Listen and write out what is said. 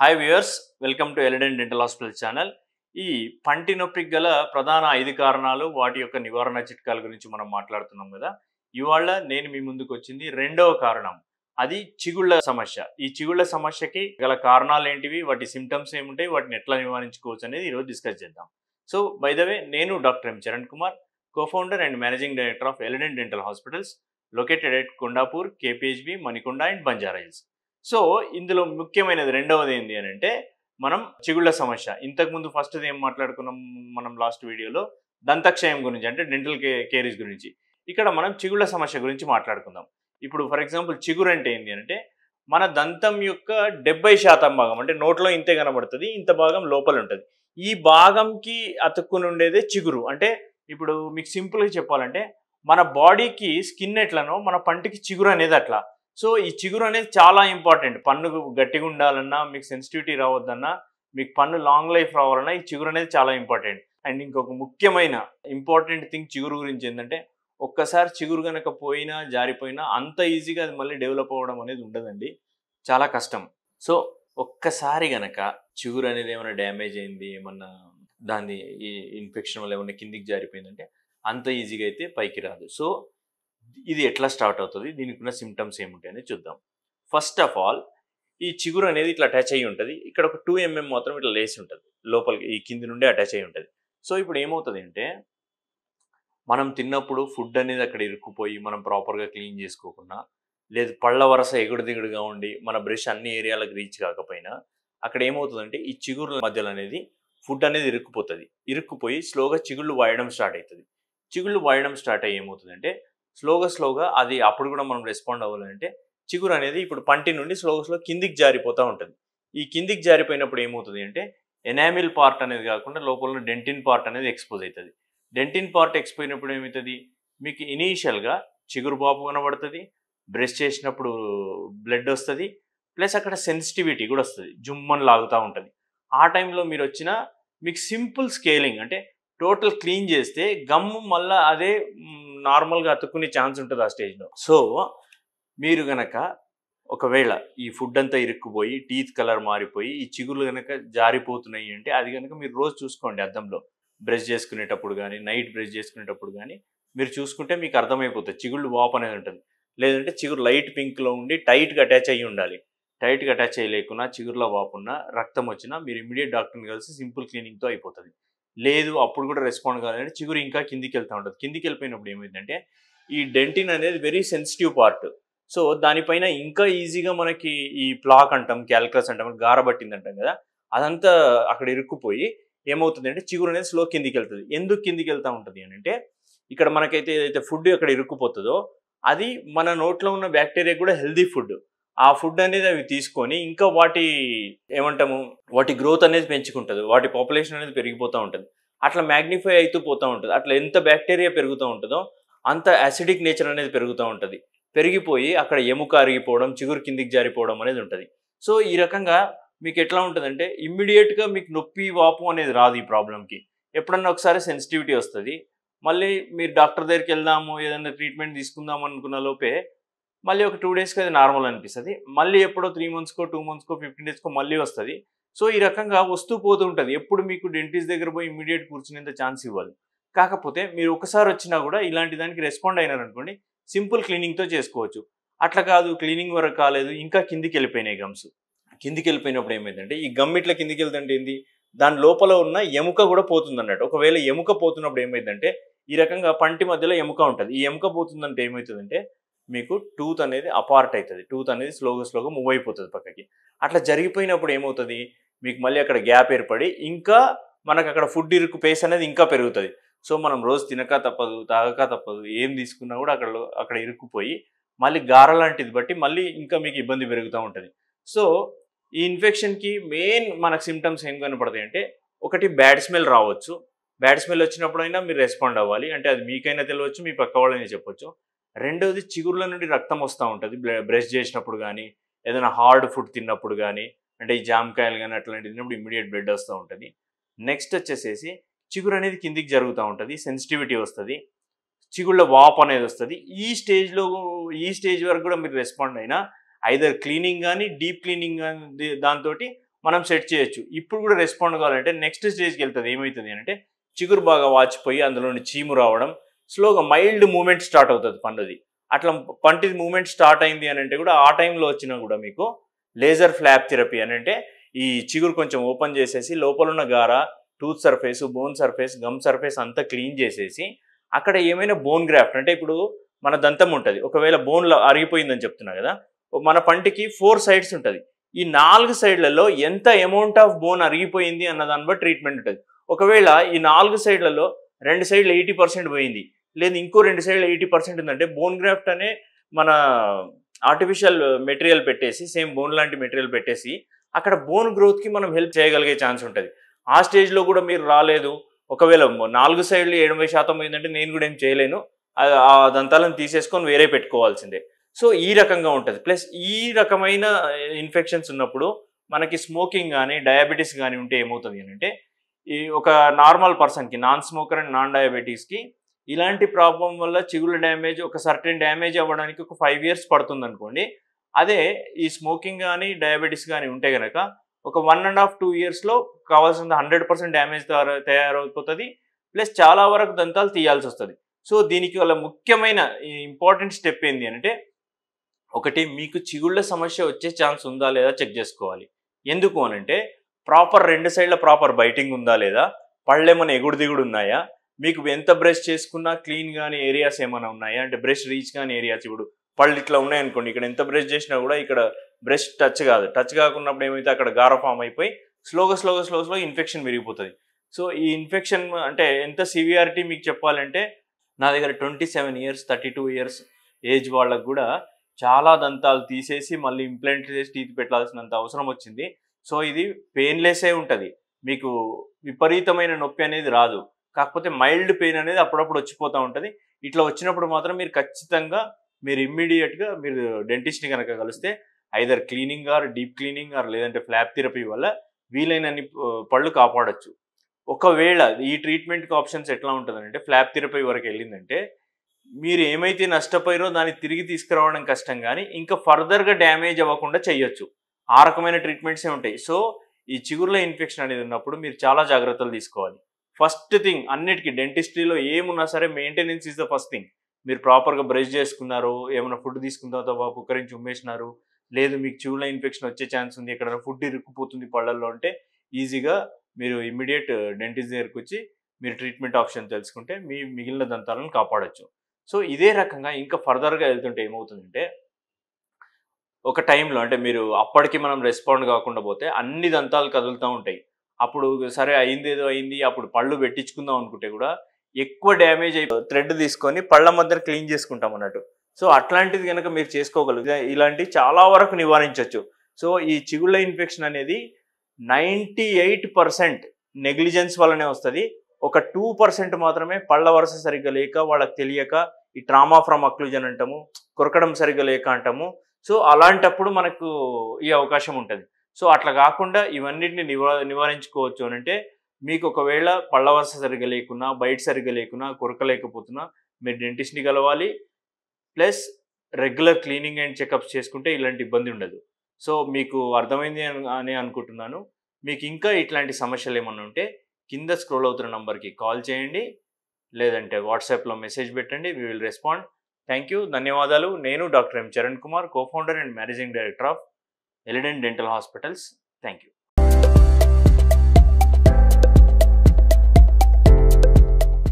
Hi viewers welcome to Eliden dental hospital channel ఈ పంటి నొప్పికి గల ప్రధాన ఐదు కారణాలు వాటి యొక్క నివారణ చిట్కాల గురించి మనం మాట్లాడుతున్నాం కదా ఇవాళ నేను మీ ముందుకు వచ్చింది రెండవ కారణం అది చిగుళ్ళ సమస్య ఈ చిగుళ్ళ సమస్యకి గల కారణాలు ఏంటివి వాటి సిమ్టమ్స్ ఏముంటాయి వాటిని ఎట్లా నివారించుకోవచ్చు అనేది ఈరోజు డిస్కస్ చేద్దాం సో బైదవే ద వే నేను doctor M Charan Kumar cofounder and managing director of Eliden dental hospitals located at Kondapur KPHB Manikonda and Banjara hills so ఇందులో ముఖ్యమైనది రెండవది ఏంటి అని అంటే మనం చిగుళ్ళ సమస్య ఇంతకుముందు ఫస్ట్ది ఏం మాట్లాడుకున్నాం మనం లాస్ట్ వీడియోలో దంతక్షయం గురించి అంటే డెంటల్ కేరీస్ గురించి ఇక్కడ మనం చిగుళ్ళ సమస్య గురించి మాట్లాడుకుందాం ఇప్పుడు ఫర్ ఎగ్జాంపుల్ చిగురు అంటే ఏంటి అంటే మన దంతం యొక్క డెబ్బై శాతం భాగం అంటే నోట్లో ఇంతే కనబడుతుంది ఇంత భాగం లోపల ఉంటుంది ఈ భాగంకి అతుక్కుని ఉండేదే చిగురు అంటే ఇప్పుడు మీకు సింపుల్గా చెప్పాలంటే మన బాడీకి స్కిన్ ఎట్లనో మన పంటికి చిగురు అనేది అట్లా సో ఈ చిగురు అనేది చాలా ఇంపార్టెంట్ పన్ను గట్టిగా ఉండాలన్నా మీకు సెన్సిటివిటీ రావద్దన్నా మీకు పన్ను లాంగ్ లైఫ్ రావాలన్నా ఈ చిగురు అనేది చాలా ఇంపార్టెంట్ అండ్ ఇంకొక ముఖ్యమైన ఇంపార్టెంట్ థింగ్ చిగురు గురించి ఏంటంటే ఒక్కసారి చిగురు కనుక పోయినా జారిపోయినా అంత ఈజీగా అది మళ్ళీ డెవలప్ అవ్వడం అనేది ఉండదండి చాలా కష్టం సో ఒక్కసారి గనక చిగురు అనేది ఏమైనా డ్యామేజ్ అయింది ఏమన్నా దాన్ని ఈ ఇన్ఫెక్షన్ వల్ల ఏమైనా కిందికి జారిపోయిందంటే అంత ఈజీగా అయితే పైకి రాదు సో ఇది ఎట్లా స్టార్ట్ అవుతుంది దీనికి ఉన్న సిమ్టమ్స్ ఏముంటాయని చూద్దాం ఫస్ట్ ఆఫ్ ఆల్ ఈ చిగురు అనేది ఇట్లా అటాచ్ అయ్యి ఉంటుంది ఇక్కడ ఒక టూ ఎంఎం మాత్రం ఇట్లా లేసి ఉంటుంది లోపలికి ఈ కింది నుండి అటాచ్ అయ్యి ఉంటుంది సో ఇప్పుడు ఏమవుతుంది అంటే మనం తిన్నప్పుడు ఫుడ్ అనేది అక్కడ ఇరుక్కుపోయి మనం ప్రాపర్గా క్లీన్ చేసుకోకుండా లేదు పళ్ళ వరస ఎగుడు దిగుడుగా ఉండి మన బ్రష్ అన్ని ఏరియాలకు రీచ్ కాకపోయినా అక్కడ ఏమవుతుందంటే ఈ చిగురుల మధ్యలో అనేది ఫుడ్ అనేది ఇరుక్కుపోతుంది ఇరుక్కుపోయి స్లోగా చిగుళ్ళు వాయడం స్టార్ట్ అవుతుంది చిగుళ్ళు వాయడం స్టార్ట్ అయ్యి ఏమవుతుందంటే స్లోగా స్లోగా అది అప్పుడు కూడా మనం రెస్పాండ్ అవ్వాలంటే చిగురు అనేది ఇప్పుడు పంటి నుండి స్లోగా స్లో కిందికి జారిపోతూ ఉంటుంది ఈ కిందికి జారిపోయినప్పుడు ఏమవుతుంది అంటే ఎనామిల్ పార్ట్ అనేది కాకుండా లోపల డెంటిన్ పార్ట్ అనేది ఎక్స్పోజ్ అవుతుంది డెంటిన్ పార్ట్ ఎక్స్పోయినప్పుడు ఏమవుతుంది మీకు ఇనీషియల్గా చిగురు బాపు కనబడుతుంది బ్రష్ చేసినప్పుడు బ్లడ్ వస్తుంది ప్లస్ అక్కడ సెన్సిటివిటీ కూడా వస్తుంది జుమ్మని లాగుతూ ఉంటుంది ఆ టైంలో మీరు వచ్చిన మీకు సింపుల్ స్కేలింగ్ అంటే టోటల్ క్లీన్ చేస్తే గమ్ము మళ్ళీ అదే నార్మల్గా అతుక్కునే ఛాన్స్ ఉంటుంది ఆ స్టేజ్లో సో మీరు గనక ఒకవేళ ఈ ఫుడ్ అంతా ఇరుక్కుపోయి టీత్ కలర్ మారిపోయి ఈ చిగురులు కనుక జారిపోతున్నాయి అంటే అది కనుక మీరు రోజు చూసుకోండి అద్దంలో బ్రష్ చేసుకునేటప్పుడు కానీ నైట్ బ్రష్ చేసుకునేటప్పుడు కానీ మీరు చూసుకుంటే మీకు అర్థమైపోతుంది చిగుళ్ళు వాప్ అనేది ఉంటుంది లేదంటే చిగురు లైట్ పింక్లో ఉండి టైట్గా అటాచ్ అయ్యి ఉండాలి టైట్గా అటాచ్ అయ్యి లేకున్నా చిగురులో వాపున్నా రక్తం వచ్చినా మీరు ఇమీడియట్ డాక్టర్ని కలిసి సింపుల్ క్లీనింగ్తో అయిపోతుంది లేదు అప్పుడు కూడా రెస్పాండ్ కాలేదంటే చిగురు ఇంకా కిందికి వెళ్తూ ఉంటుంది కిందికి వెళ్ళిపోయినప్పుడు ఏమైందంటే ఈ డెంటిన్ అనేది వెరీ సెన్సిటివ్ పార్ట్ సో దానిపైన ఇంకా ఈజీగా మనకి ఈ ప్లాక్ అంటాం క్యాల్కస్ అంటాం గారబట్టింది అంటాం కదా అదంతా అక్కడ ఇరుక్కుపోయి ఏమవుతుంది అంటే చిగురు అనేది స్లో కిందికి వెళ్తుంది ఎందుకు కిందికి వెళ్తూ ఉంటుంది అని అంటే ఇక్కడ మనకైతే ఏదైతే ఫుడ్ అక్కడ ఇరుక్కుపోతుందో అది మన నోట్లో ఉన్న బ్యాక్టీరియా కూడా హెల్దీ ఫుడ్ ఆ ఫుడ్ అనేది అవి తీసుకొని ఇంకా వాటి ఏమంటాము వాటి గ్రోత్ అనేది పెంచుకుంటుంది వాటి పాపులేషన్ అనేది పెరిగిపోతూ ఉంటుంది అట్లా మ్యాగ్నిఫై అవుతూ పోతూ ఉంటుంది అట్లా ఎంత బ్యాక్టీరియా పెరుగుతూ ఉంటుందో అంత యాసిడిక్ నేచర్ అనేది పెరుగుతూ ఉంటుంది పెరిగిపోయి అక్కడ ఎముక అరిగిపోవడం చిగురు కిందికి జారిపోవడం అనేది ఉంటుంది సో ఈ రకంగా మీకు ఎట్లా ఉంటుందంటే ఇమ్మీడియట్గా మీకు నొప్పి వాపు అనేది రాదు ఈ ప్రాబ్లంకి ఎప్పుడన్నా ఒకసారి సెన్సిటివిటీ వస్తుంది మళ్ళీ మీరు డాక్టర్ దగ్గరికి వెళ్దాము ఏదైనా ట్రీట్మెంట్ తీసుకుందాం అనుకున్న లోపే మళ్ళీ ఒక టూ డేస్కి అది నార్మల్ అనిపిస్తుంది మళ్ళీ ఎప్పుడో త్రీ మంత్స్కో టూ మంత్స్కో ఫిఫ్టీన్ డేస్కో మళ్ళీ వస్తుంది సో ఈ రకంగా వస్తూ పోతూ ఉంటుంది ఎప్పుడు మీకు డెంటిస్ట్ దగ్గర పోయి ఇమీడియట్ కూర్చునేంత ఛాన్స్ ఇవ్వాలి కాకపోతే మీరు ఒకసారి వచ్చినా కూడా ఇలాంటి దానికి రెస్పాండ్ అయినారనుకోండి సింపుల్ క్లీనింగ్తో చేసుకోవచ్చు అట్లా కాదు క్లీనింగ్ వరకు కాలేదు ఇంకా కిందికి వెళ్ళిపోయినాయి గమ్స్ కిందికి వెళ్ళిపోయినప్పుడు ఏమైందంటే ఈ గమ్ ఇట్లా కిందికి వెళ్తుంటే ఏంది దాని లోపల ఉన్న ఎముక కూడా పోతుంది అన్నట్టు ఒకవేళ ఎముక పోతున్నప్పుడు ఏమైందంటే ఈ రకంగా పంటి మధ్యలో ఎముక ఉంటుంది ఈ ఎముక పోతుందంటే ఏమవుతుందంటే మీకు టూత్ అనేది అపార్ట్ అవుతుంది టూత్ అనేది స్లోగా స్లోగా మూవ్ అయిపోతుంది పక్కకి అట్లా జరిగిపోయినప్పుడు ఏమవుతుంది మీకు మళ్ళీ అక్కడ గ్యాప్ ఏర్పడి ఇంకా మనకు అక్కడ ఫుడ్ ఇరుకు పేస్ అనేది ఇంకా పెరుగుతుంది సో మనం రోజు తినక తప్పదు తాగక తప్పదు ఏం తీసుకున్నా కూడా అక్కడ అక్కడ ఇరుక్కుపోయి మళ్ళీ గార లాంటిది బట్టి మళ్ళీ ఇంకా మీకు ఇబ్బంది పెరుగుతూ ఉంటుంది సో ఈ ఇన్ఫెక్షన్కి మెయిన్ మనకు సిమ్టమ్స్ ఏం కనపడతాయి అంటే ఒకటి బ్యాడ్ స్మెల్ రావచ్చు బ్యాడ్ స్మెల్ వచ్చినప్పుడైనా మీరు రెస్పాండ్ అవ్వాలి అంటే అది మీకైనా తెలియవచ్చు మీ పక్క వాళ్ళైనా చెప్పొచ్చు రెండవది చిగురుల నుండి రక్తం వస్తూ ఉంటుంది బ్రష్ చేసినప్పుడు కానీ ఏదైనా హార్డ్ ఫుడ్ తిన్నప్పుడు కానీ అంటే ఈ జామకాయలు కానీ అట్లాంటివి తిన్నప్పుడు ఇమీడియట్ బ్లడ్ వస్తూ ఉంటుంది నెక్స్ట్ వచ్చేసేసి చిగురు అనేది కిందికి జరుగుతూ ఉంటుంది సెన్సిటివిటీ వస్తుంది చిగుళ్ళ వాప్ అనేది వస్తుంది ఈ స్టేజ్లో ఈ స్టేజ్ వరకు కూడా మీరు రెస్పాండ్ అయినా ఐదర్ క్లీనింగ్ కానీ డీప్ క్లీనింగ్ కానీ దాంతో మనం సెట్ చేయొచ్చు ఇప్పుడు కూడా రెస్పాండ్ కావాలంటే నెక్స్ట్ స్టేజ్కి వెళ్తుంది ఏమవుతుంది అంటే చిగురు బాగా వాచిపోయి అందులోని చీము రావడం స్లోగా మైల్డ్ మూమెంట్ స్టార్ట్ అవుతుంది పండుది అట్లా పంటి మూమెంట్ స్టార్ట్ అయింది అని అంటే కూడా ఆ టైంలో వచ్చినా కూడా మీకు లేజర్ ఫ్లాప్ థెరపీ అని అంటే ఈ చిగురు కొంచెం ఓపెన్ చేసేసి లోపల ఉన్న గార tooth surface bone surface gum surface అంతా క్లీన్ చేసేసి అక్కడ ఏమైనా బోన్ గ్రాఫ్ట్ అంటే ఇప్పుడు మన దంతం ఉంటుంది ఒకవేళ బోన్లో అరిగిపోయిందని చెప్తున్నా కదా మన పంటికి ఫోర్ సైడ్స్ ఉంటుంది ఈ నాలుగు సైడ్లలో ఎంత అమౌంట్ ఆఫ్ బోన్ అరిగిపోయింది అన్న దాన్ని ట్రీట్మెంట్ ఉంటుంది ఒకవేళ ఈ నాలుగు సైడ్లలో రెండు సైడ్లు ఎయిటీ పర్సెంట్ పోయింది లేదు ఇంకో రెండు సైడ్లు ఎయిటీ పర్సెంట్ ఉందంటే బోన్ గ్రాఫ్ట్ అనే మన ఆర్టిఫిషియల్ మెటీరియల్ పెట్టేసి సేమ్ బోన్ లాంటి మెటీరియల్ పెట్టేసి అక్కడ బోన్ గ్రోత్కి మనం హెల్ప్ చేయగలిగే ఛాన్స్ ఉంటుంది ఆ స్టేజ్లో కూడా మీరు రాలేదు ఒకవేళ నాలుగు సైడ్లు ఎనభై శాతం ఏంటంటే నేను కూడా ఏం చేయలేను ఆ దంతాలను తీసేసుకొని వేరే పెట్టుకోవాల్సిందే సో ఈ రకంగా ఉంటుంది ప్లస్ ఈ రకమైన ఇన్ఫెక్షన్స్ ఉన్నప్పుడు మనకి స్మోకింగ్ కానీ డయాబెటీస్ కానీ ఉంటే ఏమవుతుంది అని అంటే ఈ ఒక నార్మల్ పర్సన్కి నాన్ స్మోకర్ అండ్ నాన్ డయాబెటీస్కి ఇలాంటి ప్రాబ్లం వల్ల చిగుళ్ళ డ్యామేజ్ ఒక సర్టెన్ డ్యామేజ్ అవ్వడానికి ఒక ఫైవ్ ఇయర్స్ పడుతుంది అనుకోండి అదే ఈ స్మోకింగ్ కానీ డయాబెటీస్ కానీ ఉంటే కనుక ఒక వన్ అండ్ హాఫ్ టూ ఇయర్స్లో కావాల్సిన హండ్రెడ్ పర్సెంట్ డ్యామేజ్ తయారైపోతుంది ప్లస్ చాలా వరకు దంతాలు తీయాల్సి వస్తుంది సో దీనికి వల్ల ముఖ్యమైన ఇంపార్టెంట్ స్టెప్ ఏంటి అంటే ఒకటి మీకు చిగుళ్ళ సమస్య వచ్చే ఛాన్స్ ఉందా లేదా చెక్ చేసుకోవాలి ఎందుకు అనంటే ప్రాపర్ రెండు సైడ్ల ప్రాపర్ బైటింగ్ ఉందా లేదా పళ్ళేమైనా ఎగుడు దిగుడు ఉన్నాయా మీకు ఎంత బ్రష్ చేసుకున్నా క్లీన్ కానీ ఏరియాస్ ఏమైనా ఉన్నాయా అంటే బ్రష్ రీచ్ కానీ ఏరియాస్ ఇప్పుడు పళ్ళు ఇట్లా ఉన్నాయనుకోండి ఇక్కడ ఎంత బ్రష్ చేసినా కూడా ఇక్కడ బ్రష్ టచ్ కాదు టచ్ కాకున్నప్పుడు ఏమైతే అక్కడ గార ఫామ్ అయిపోయి స్లోగా స్లోగా స్లో స్లో ఇన్ఫెక్షన్ విరిగిపోతుంది సో ఈ ఇన్ఫెక్షన్ అంటే ఎంత సివియారిటీ మీకు చెప్పాలంటే నా దగ్గర twenty seven years thirty two years age వాళ్ళకు కూడా చాలా దంతాలు తీసేసి మళ్ళీ ఇంప్లాంట్ చేసి టీత్ పెట్టాల్సినంత అవసరం వచ్చింది సో ఇది పెయిన్లెస్సే ఉంటుంది మీకు విపరీతమైన నొప్పి అనేది రాదు కాకపోతే మైల్డ్ పెయిన్ అనేది అప్పుడప్పుడు వచ్చిపోతూ ఉంటుంది ఇట్లా వచ్చినప్పుడు మాత్రం మీరు ఖచ్చితంగా మీరు ఇమ్మీడియట్గా మీరు డెంటిస్ట్ని కనుక కలిస్తే either cleaning or deep cleaning or లేదంటే ఫ్లాప్ థెరపీ వల్ల వీలైనన్ని పళ్ళు కాపాడచ్చు ఒకవేళ ఈ ట్రీట్మెంట్కి ఆప్షన్స్ ఎట్లా ఉంటుందంటే ఫ్లాప్ థెరపీ వరకు వెళ్ళిందంటే మీరు ఏమైతే నష్టపోయారో దాన్ని తిరిగి తీసుకురావడం కష్టం కానీ ఇంకా ఫర్దర్గా డ్యామేజ్ అవ్వకుండా చేయొచ్చు ఆ రకమైన ట్రీట్మెంట్సే ఉంటాయి సో ఈ చిగుర్ల ఇన్ఫెక్షన్ అనేది ఉన్నప్పుడు మీరు చాలా జాగ్రత్తలు తీసుకోవాలి ఫస్ట్ థింగ్ అన్నిటికీ డెంటిస్ట్రీలో ఏమున్నా సరే maintenance is the first thing మీరు ప్రాపర్గా బ్రష్ చేసుకున్నారు ఏమైనా ఫుడ్ తీసుకున్న తర్వాత బాబు కుక్కరించి ఉమ్మేసినారు లేదు మీకు చూల ఇన్ఫెక్షన్ వచ్చే ఛాన్స్ ఉంది ఎక్కడైనా ఫుడ్ ఇరుక్కుపోతుంది పళ్ళల్లో అంటే ఈజీగా మీరు ఇమ్మీడియట్ డెంటిస్ట్ దగ్గరకు వచ్చి మీరు ట్రీట్మెంట్ ఆప్షన్ తెలుసుకుంటే మీ మిగిలిన దంతాలను కాపాడచ్చు సో ఇదే రకంగా ఇంకా ఫర్దర్గా వెళ్తుంటే ఏమవుతుందంటే ఒక టైంలో అంటే మీరు అప్పటికి మనం రెస్పాండ్ కాకుండా పోతే అన్ని దంతాలు కదులుతూ ఉంటాయి అప్పుడు సరే అయింది ఏదో అయింది అప్పుడు పళ్ళు పెట్టించుకుందాం అనుకుంటే కూడా ఎక్కువ డ్యామేజ్ అయి థ్రెడ్ తీసుకొని పళ్ళ మధ్యన క్లీన్ చేసుకుంటాం అన్నట్టు సో అట్లాంటిది కనుక మీరు చేసుకోగలిగితే ఇలాంటి చాలా వరకు నివారించవచ్చు సో ఈ చిగుళ్ళ ఇన్ఫెక్షన్ అనేది నైంటీ ఎయిట్ పర్సెంట్ నెగ్లిజెన్స్ వల్లనే వస్తుంది ఒక టూ పర్సెంట్ మాత్రమే పళ్ళ వరుస సరిగ్గా లేక వాళ్ళకి తెలియక ఈ ట్రామా ఫ్రమ్ అక్లూజన్ అంటాము కొరకడం సరిగ్గా లేక అంటాము సో అలాంటప్పుడు మనకు ఈ అవకాశం ఉంటుంది సో అట్లా కాకుండా ఇవన్నిటిని నివా నివారించుకోవచ్చు అని అంటే మీకు ఒకవేళ పళ్ళ వరుస సరిగా లేకున్నా బయట సరిగా లేకున్నా కొరక లేకపోతున్నా మీరు డెంటిస్ట్ని కలవాలి plus regular cleaning and checkups చేసుకుంటే ఇలాంటి ఇబ్బంది ఉండదు సో మీకు అర్థమైంది అని అనుకుంటున్నాను మీకు ఇంకా ఇట్లాంటి సమస్యలు ఏమన్నా ఉంటే కింద స్క్రోల్ అవుతున్న నంబర్కి కాల్ చేయండి లేదంటే వాట్సాప్లో మెసేజ్ పెట్టండి we will respond thank you ధన్యవాదాలు నేను doctor M Charan Kumar cofounder and managing director of Eliden Dental Hospitals. Thank you.